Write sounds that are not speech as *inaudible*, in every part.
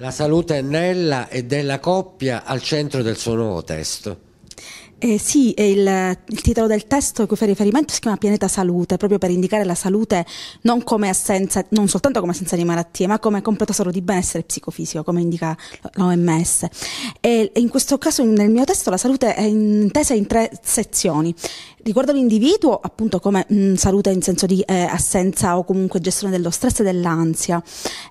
La salute nella e della coppia al centro del suo nuovo testo. Eh sì, il, il, titolo del testo a cui fa riferimento si chiama Pianeta Salute, proprio per indicare la salute non, come assenza, non soltanto come assenza di malattie, ma come completo stato di benessere psicofisico, come indica l'OMS. E in questo caso, nel mio testo, la salute è intesa in tre sezioni. Riguardo l'individuo, appunto come mh, mm, salute in senso di eh, assenza o comunque gestione dello stress e dell'ansia,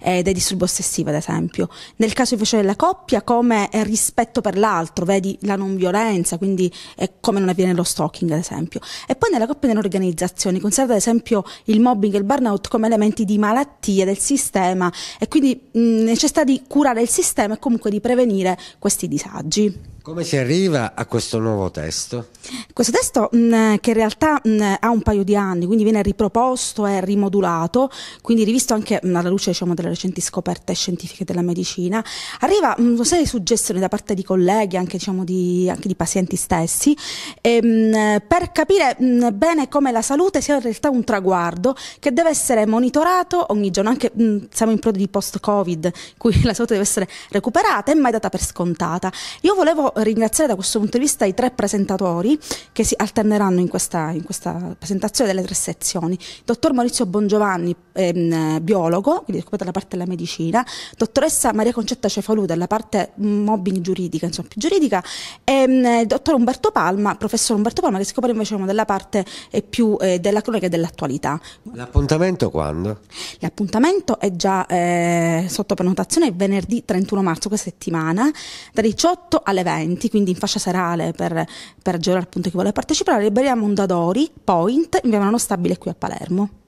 eh, dei disturbi ossessivi ad esempio. Nel caso invece della coppia, come eh, rispetto per l'altro, vedi la non violenza, quindi eh, come non avviene lo stalking ad esempio. E poi nella coppia e nelle organizzazioni conserva ad esempio il mobbing e il burnout come elementi di malattia del sistema e quindi mh, necessità di curare il sistema e comunque di prevenire questi disagi. Come si arriva a questo nuovo testo? Questo testo mh, mm, che in realtà mh, mm, ha un paio di anni, quindi viene riproposto e rimodulato, quindi rivisto anche mh, mm, alla luce diciamo, delle recenti scoperte scientifiche della medicina, arriva una serie di suggestioni da parte di colleghi, anche, diciamo, di, anche di, pazienti stessi, e, per capire bene come la salute sia in realtà un traguardo che deve essere monitorato ogni giorno, anche siamo in periodo di post-Covid, in cui *laughs* la salute deve essere recuperata e mai data per scontata. Io volevo ringraziare da questo punto di vista i tre presentatori che si alterneranno in questa, in questa presentazione delle tre sezioni. dottor Maurizio Bongiovanni, ehm, biologo, quindi occupata della parte della medicina, dottoressa Maria Concetta Cefalù della parte mm, mobbing giuridica, insomma più giuridica, e ehm, dottor Umberto Palma, professor Umberto Palma che si occupa invece della parte eh, più eh, della cronaca e dell'attualità. L'appuntamento quando? L'appuntamento è già eh, sotto prenotazione venerdì 31 marzo, questa settimana, dalle 18 alle 20 adolescenti, quindi in fascia serale per, per agevolare appunto chi vuole partecipare, liberiamo un Dadori Point in via Stabile qui a Palermo.